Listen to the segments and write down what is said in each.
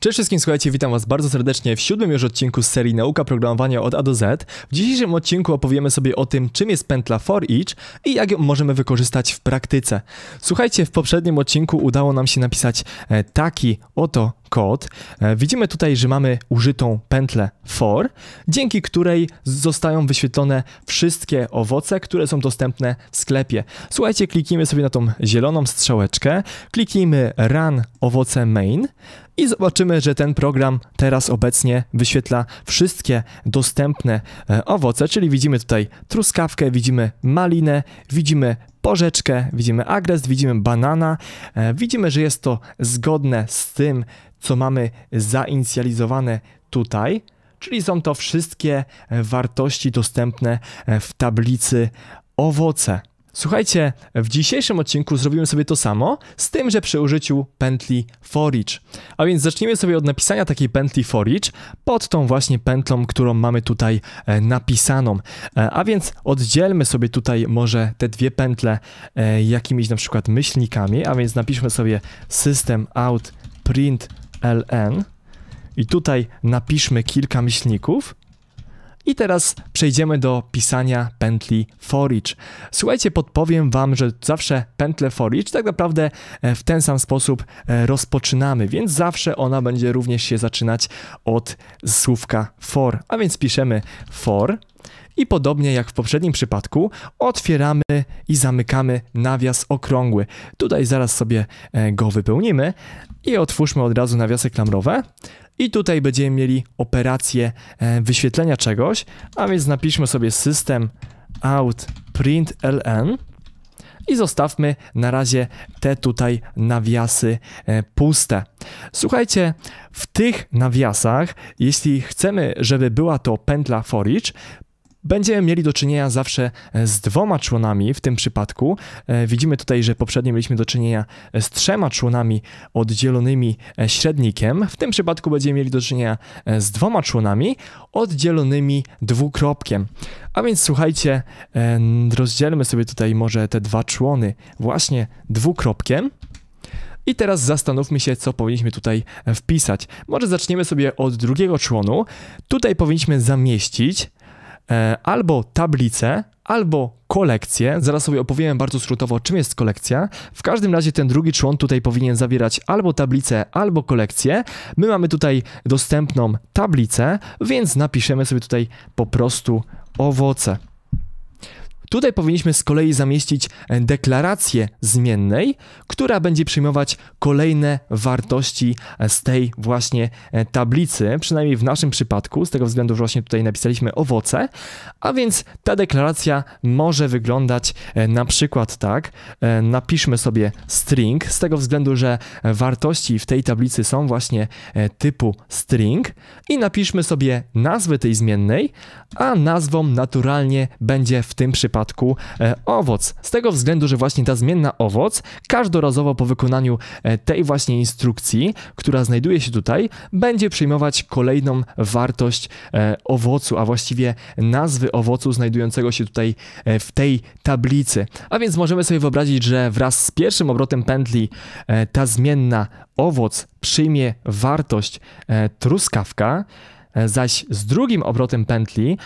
Cześć wszystkim, słuchajcie, witam was bardzo serdecznie w siódmym już odcinku z serii Nauka Programowania od A do Z. W dzisiejszym odcinku opowiemy sobie o tym, czym jest pętla for each i jak ją możemy wykorzystać w praktyce. Słuchajcie, w poprzednim odcinku udało nam się napisać e, taki oto kod. E, widzimy tutaj, że mamy użytą pętlę for, dzięki której zostają wyświetlone wszystkie owoce, które są dostępne w sklepie. Słuchajcie, kliknijmy sobie na tą zieloną strzałeczkę, kliknijmy run owoce main i zobaczymy, że ten program teraz obecnie wyświetla wszystkie dostępne e, owoce, czyli widzimy tutaj truskawkę, widzimy malinę, widzimy porzeczkę, widzimy agrest, widzimy banana. E, widzimy, że jest to zgodne z tym, co mamy zainicjalizowane tutaj, czyli są to wszystkie wartości dostępne e, w tablicy owoce. Słuchajcie, w dzisiejszym odcinku zrobimy sobie to samo, z tym, że przy użyciu pętli for each. A więc zaczniemy sobie od napisania takiej pętli for each pod tą właśnie pętlą, którą mamy tutaj e, napisaną. E, a więc oddzielmy sobie tutaj może te dwie pętle e, jakimiś na przykład myślnikami, a więc napiszmy sobie system out print ln i tutaj napiszmy kilka myślników i teraz przejdziemy do pisania pętli for each. Słuchajcie, podpowiem Wam, że zawsze pętlę for each tak naprawdę e, w ten sam sposób e, rozpoczynamy, więc zawsze ona będzie również się zaczynać od słówka for, a więc piszemy for i podobnie jak w poprzednim przypadku, otwieramy i zamykamy nawias okrągły. Tutaj zaraz sobie e, go wypełnimy i otwórzmy od razu nawiasy klamrowe. I tutaj będziemy mieli operację e, wyświetlenia czegoś, a więc napiszmy sobie system out print ln i zostawmy na razie te tutaj nawiasy e, puste. Słuchajcie, w tych nawiasach, jeśli chcemy, żeby była to pętla for each, Będziemy mieli do czynienia zawsze e, z dwoma członami w tym przypadku. E, widzimy tutaj, że poprzednio mieliśmy do czynienia e, z trzema członami oddzielonymi średnikiem. W tym przypadku będziemy mieli do czynienia z dwoma członami oddzielonymi dwukropkiem. A więc słuchajcie, rozdzielmy sobie tutaj może te dwa człony właśnie dwukropkiem. I teraz zastanówmy się, co powinniśmy tutaj wpisać. Może zaczniemy sobie od drugiego członu. Tutaj powinniśmy zamieścić E, albo tablicę, albo kolekcję. Zaraz sobie opowiem bardzo skrótowo, czym jest kolekcja. W każdym razie ten drugi człon tutaj powinien zawierać albo tablicę, albo kolekcję. My mamy tutaj dostępną tablicę, więc napiszemy sobie tutaj po prostu owoce. Tutaj powinniśmy z kolei zamieścić deklarację zmiennej, która będzie przyjmować kolejne wartości z tej właśnie e, tablicy, przynajmniej w naszym przypadku, z tego względu, że właśnie tutaj napisaliśmy owoce, a więc ta deklaracja może wyglądać e, na przykład tak, e, napiszmy sobie string, z tego względu, że wartości w tej tablicy są właśnie typu string i napiszmy sobie nazwę tej zmiennej, a nazwą naturalnie będzie w tym przypadku przypadku e, owoc. Z tego względu, że właśnie ta zmienna owoc każdorazowo po wykonaniu e, tej właśnie instrukcji, która znajduje się tutaj, będzie przyjmować kolejną wartość e, owocu, a właściwie nazwy owocu znajdującego się tutaj w tej tablicy. A więc możemy sobie wyobrazić, że wraz z pierwszym obrotem pętli ta zmienna owoc przyjmie wartość truskawka, zaś z drugim obrotem pętli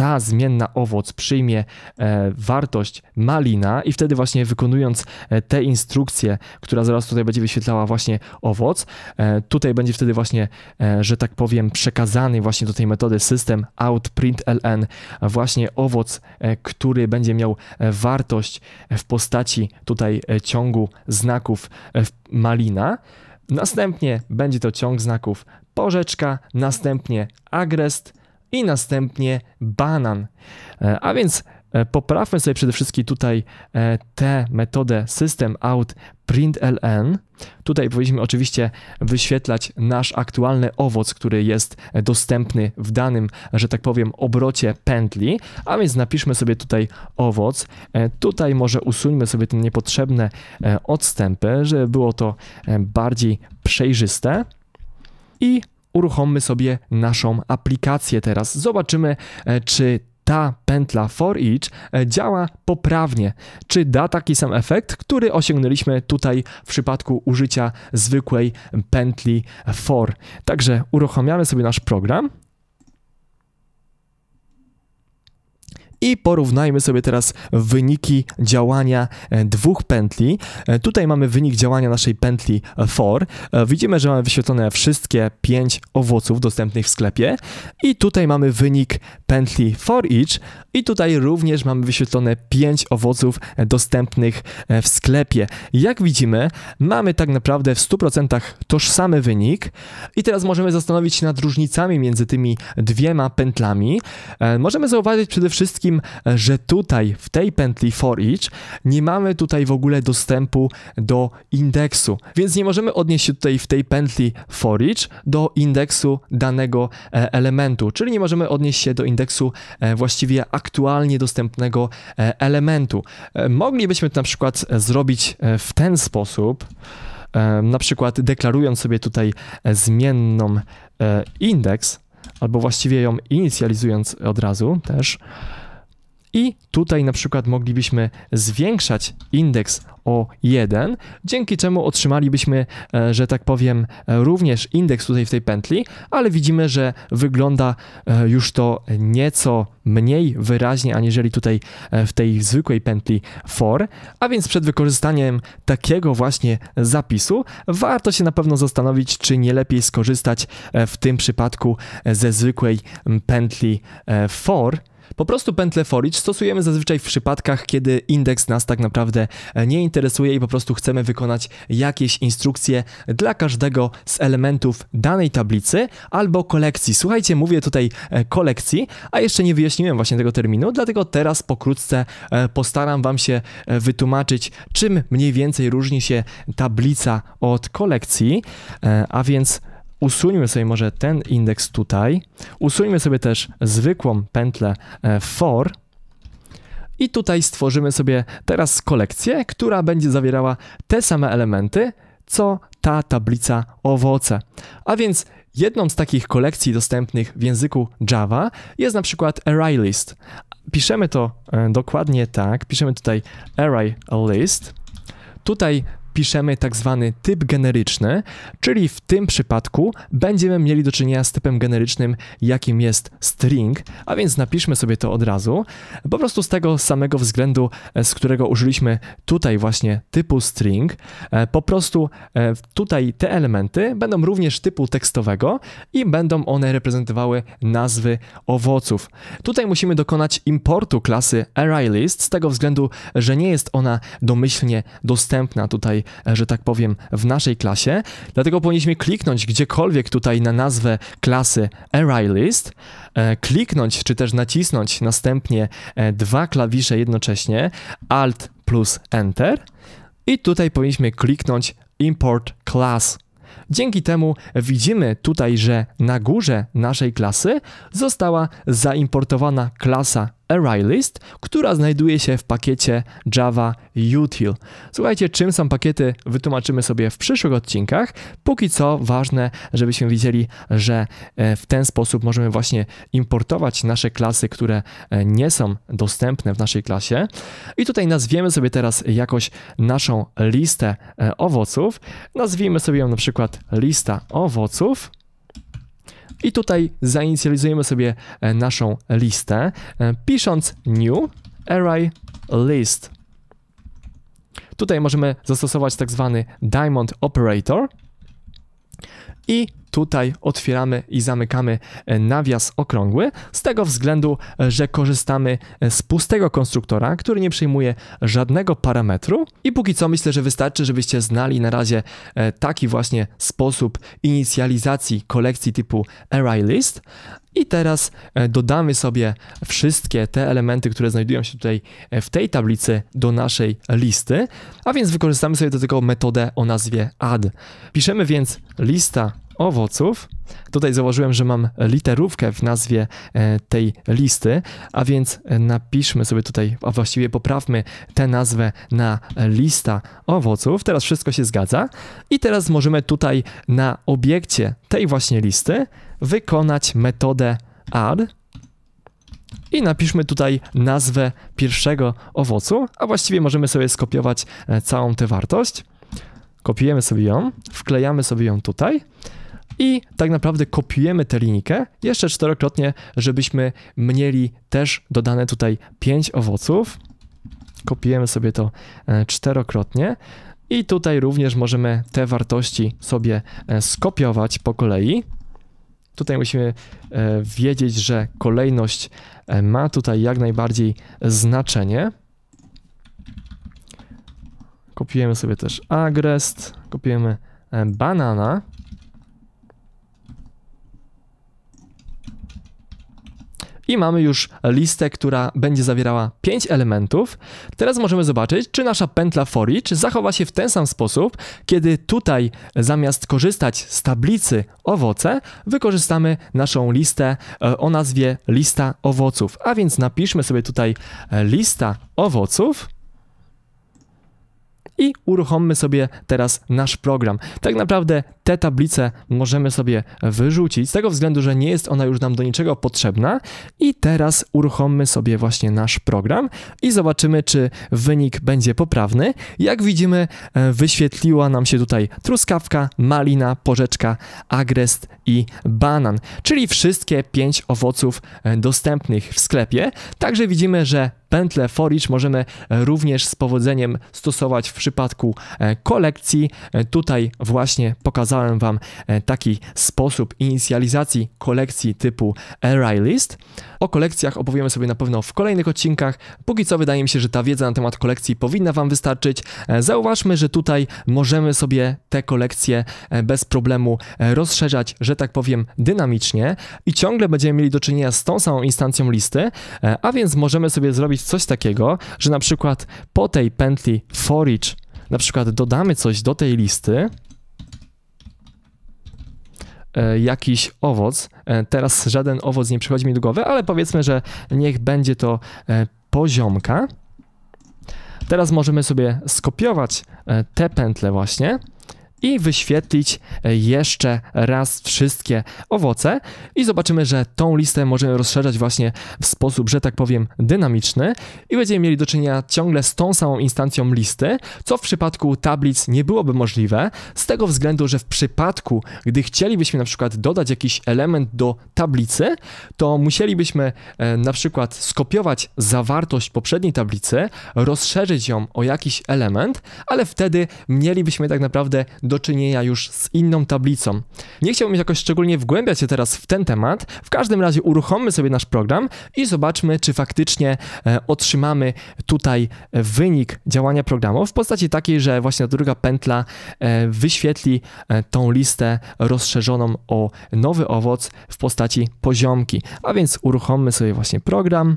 ta zmienna owoc przyjmie e, wartość malina i wtedy właśnie wykonując e, tę instrukcję, która zaraz tutaj będzie wyświetlała właśnie owoc, e, tutaj będzie wtedy właśnie, że tak powiem, przekazany właśnie do tej metody system outprintln właśnie owoc, który będzie miał wartość w postaci tutaj ciągu znaków malina. Następnie będzie to ciąg znaków porzeczka, następnie agrest, i następnie banan. E, a więc e, poprawmy sobie przede wszystkim tutaj e, tę metodę system out println. Tutaj powinniśmy oczywiście wyświetlać nasz aktualny owoc, który jest dostępny w danym, że tak powiem, obrocie pętli, a więc napiszmy sobie tutaj owoc. Tutaj może usuńmy sobie te niepotrzebne odstępy, żeby było to bardziej przejrzyste i uruchommy sobie naszą aplikację teraz. Zobaczymy, e, czy ta pętla for each e, działa poprawnie, czy da taki sam efekt, który osiągnęliśmy tutaj w przypadku użycia zwykłej pętli for. Także uruchamiamy sobie nasz program. I porównajmy sobie teraz wyniki działania e, dwóch pętli. E, tutaj mamy wynik działania naszej pętli for. E, widzimy, że mamy wyświetlone wszystkie pięć owoców dostępnych w sklepie. I tutaj mamy wynik pętli for each i tutaj również mamy wyświetlone 5 owoców dostępnych e, w sklepie. Jak widzimy, mamy tak naprawdę w 100% tożsamy wynik i teraz możemy zastanowić się nad różnicami między tymi dwiema pętlami. E, możemy zauważyć przede wszystkim, że tutaj w tej pętli for each nie mamy tutaj w ogóle dostępu do indeksu, więc nie możemy odnieść się tutaj w tej pętli for each do indeksu danego e, elementu, czyli nie możemy odnieść się do indeksu właściwie aktualnie dostępnego e, elementu. E, moglibyśmy to na przykład e, zrobić w ten sposób, na przykład deklarując sobie tutaj zmienną indeks, albo właściwie ją inicjalizując od razu też, i tutaj na przykład moglibyśmy zwiększać indeks o 1, dzięki czemu otrzymalibyśmy, e, że tak powiem, również indeks tutaj w tej pętli, ale widzimy, że wygląda e, już to nieco mniej wyraźnie, aniżeli tutaj e, w tej zwykłej pętli for, a więc przed wykorzystaniem takiego właśnie zapisu warto się na pewno zastanowić, czy nie lepiej skorzystać w tym przypadku ze zwykłej pętli for, po prostu pętlę for each stosujemy zazwyczaj w przypadkach, kiedy indeks nas tak naprawdę e, nie interesuje i po prostu chcemy wykonać jakieś instrukcje dla każdego z elementów danej tablicy albo kolekcji. Słuchajcie, mówię tutaj e, kolekcji, a jeszcze nie wyjaśniłem właśnie tego terminu, dlatego teraz pokrótce e, postaram Wam się wytłumaczyć, czym mniej więcej różni się tablica od kolekcji, a więc usuńmy sobie może ten indeks tutaj, usuńmy sobie też zwykłą pętlę e, for i tutaj stworzymy sobie teraz kolekcję, która będzie zawierała te same elementy, co ta tablica owoce. A więc jedną z takich kolekcji dostępnych w języku Java jest na przykład ArrayList. Piszemy to e, dokładnie tak, piszemy tutaj ArrayList. Tutaj piszemy tak zwany typ generyczny, czyli w tym przypadku będziemy mieli do czynienia z typem generycznym, jakim jest string, a więc napiszmy sobie to od razu, po prostu z tego samego względu, e, z którego użyliśmy tutaj właśnie typu string, e, po prostu e, tutaj te elementy będą również typu tekstowego i będą one reprezentowały nazwy owoców. Tutaj musimy dokonać importu klasy ArrayList z tego względu, że nie jest ona domyślnie dostępna tutaj E, że tak powiem, w naszej klasie. Dlatego powinniśmy kliknąć gdziekolwiek tutaj na nazwę klasy ArrayList, e, kliknąć czy też nacisnąć następnie e, dwa klawisze jednocześnie, Alt plus Enter i tutaj powinniśmy kliknąć Import Class. Dzięki temu widzimy tutaj, że na górze naszej klasy została zaimportowana klasa ArrayList, która znajduje się w pakiecie Java Util. Słuchajcie, czym są pakiety, wytłumaczymy sobie w przyszłych odcinkach. Póki co ważne, żebyśmy widzieli, że e, w ten sposób możemy właśnie importować nasze klasy, które e, nie są dostępne w naszej klasie. I tutaj nazwiemy sobie teraz jakoś naszą listę e, owoców. Nazwijmy sobie ją na przykład lista owoców. I tutaj zainicjalizujemy sobie e, naszą listę, e, pisząc new array list. Tutaj możemy zastosować tak zwany diamond operator i tutaj otwieramy i zamykamy e, nawias okrągły z tego względu, e, że korzystamy e, z pustego konstruktora, który nie przyjmuje żadnego parametru i póki co myślę, że wystarczy, żebyście znali na razie taki właśnie sposób inicjalizacji kolekcji typu array list. I teraz dodamy sobie wszystkie te elementy, które znajdują się tutaj w tej tablicy do naszej listy, a więc wykorzystamy sobie do tego metodę o nazwie add. Piszemy więc lista owoców. Tutaj zauważyłem, że mam literówkę w nazwie e, tej listy, a więc e, napiszmy sobie tutaj, a właściwie poprawmy tę nazwę na lista owoców. Teraz wszystko się zgadza. I teraz możemy tutaj na obiekcie tej właśnie listy wykonać metodę add, i napiszmy tutaj nazwę pierwszego owocu, a właściwie możemy sobie skopiować e, całą tę wartość. Kopiujemy sobie ją, wklejamy sobie ją tutaj i tak naprawdę kopiujemy tę linijkę jeszcze czterokrotnie, żebyśmy mieli też dodane tutaj 5 owoców. Kopiujemy sobie to e, czterokrotnie. I tutaj również możemy te wartości sobie e, skopiować po kolei. Tutaj musimy e, wiedzieć, że kolejność ma tutaj jak najbardziej znaczenie. Kopiujemy sobie też agrest, kopiujemy banana. i mamy już listę, która będzie zawierała 5 elementów. Teraz możemy zobaczyć, czy nasza pętla for zachowa się w ten sam sposób, kiedy tutaj zamiast korzystać z tablicy owoce, wykorzystamy naszą listę e, o nazwie lista owoców. A więc napiszmy sobie tutaj e, lista owoców i uruchommy sobie teraz nasz program. Tak naprawdę te tablicę możemy sobie wyrzucić, z tego względu, że nie jest ona już nam do niczego potrzebna. I teraz uruchommy sobie właśnie nasz program i zobaczymy, czy wynik będzie poprawny. Jak widzimy, e, wyświetliła nam się tutaj truskawka, malina, porzeczka, agrest i banan, czyli wszystkie pięć owoców e, dostępnych w sklepie. Także widzimy, że pętle forage możemy również z powodzeniem stosować w przypadku e, kolekcji. Tutaj właśnie pokazałem pokazałem Wam e, taki sposób inicjalizacji kolekcji typu Array List. O kolekcjach opowiemy sobie na pewno w kolejnych odcinkach. Póki co wydaje mi się, że ta wiedza na temat kolekcji powinna Wam wystarczyć. E, zauważmy, że tutaj możemy sobie te kolekcje e, bez problemu rozszerzać, że tak powiem, dynamicznie i ciągle będziemy mieli do czynienia z tą samą instancją listy, a więc możemy sobie zrobić coś takiego, że na przykład po tej pętli for each na przykład dodamy coś do tej listy, E, jakiś owoc. E, teraz żaden owoc nie przychodzi mi do głowy, ale powiedzmy, że niech będzie to e, poziomka. Teraz możemy sobie skopiować te pętle właśnie i wyświetlić e, jeszcze raz wszystkie owoce i zobaczymy, że tą listę możemy rozszerzać właśnie w sposób, że tak powiem, dynamiczny i będziemy mieli do czynienia ciągle z tą samą instancją listy, co w przypadku tablic nie byłoby możliwe, z tego względu, że w przypadku, gdy chcielibyśmy na przykład dodać jakiś element do tablicy, to musielibyśmy e, na przykład skopiować zawartość poprzedniej tablicy, rozszerzyć ją o jakiś element, ale wtedy mielibyśmy tak naprawdę do czynienia już z inną tablicą. Nie chciałbym jakoś szczególnie wgłębiać się teraz w ten temat, w każdym razie uruchommy sobie nasz program i zobaczmy, czy faktycznie e, otrzymamy tutaj e, wynik działania programu w postaci takiej, że właśnie druga pętla e, wyświetli tą listę rozszerzoną o nowy owoc w postaci poziomki. A więc uruchommy sobie właśnie program.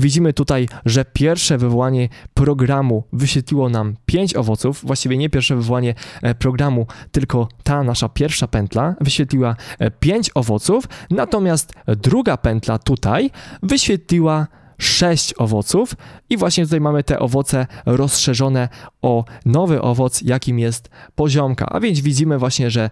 Widzimy tutaj, że pierwsze wywołanie programu wyświetliło nam 5 owoców, właściwie nie pierwsze wywołanie e, programu, tylko ta nasza pierwsza pętla wyświetliła 5 e, owoców, natomiast druga pętla tutaj wyświetliła 6 owoców i właśnie tutaj mamy te owoce rozszerzone o nowy owoc, jakim jest poziomka. A więc widzimy właśnie, że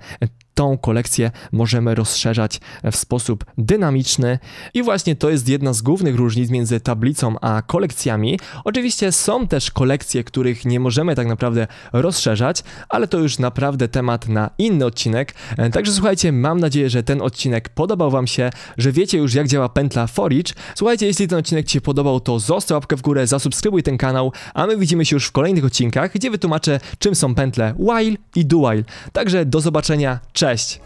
tą kolekcję możemy rozszerzać w sposób dynamiczny i właśnie to jest jedna z głównych różnic między tablicą a kolekcjami. Oczywiście są też kolekcje, których nie możemy tak naprawdę rozszerzać, ale to już naprawdę temat na inny odcinek. Także słuchajcie, mam nadzieję, że ten odcinek podobał Wam się, że wiecie już jak działa pętla Forage. Słuchajcie, jeśli ten odcinek Ci się podobał, to zostaw łapkę w górę, zasubskrybuj ten kanał, a my widzimy się już w kolejnych odcinkach, gdzie wytłumaczę czym są pętle while i do while. Także do zobaczenia, cześć! часть.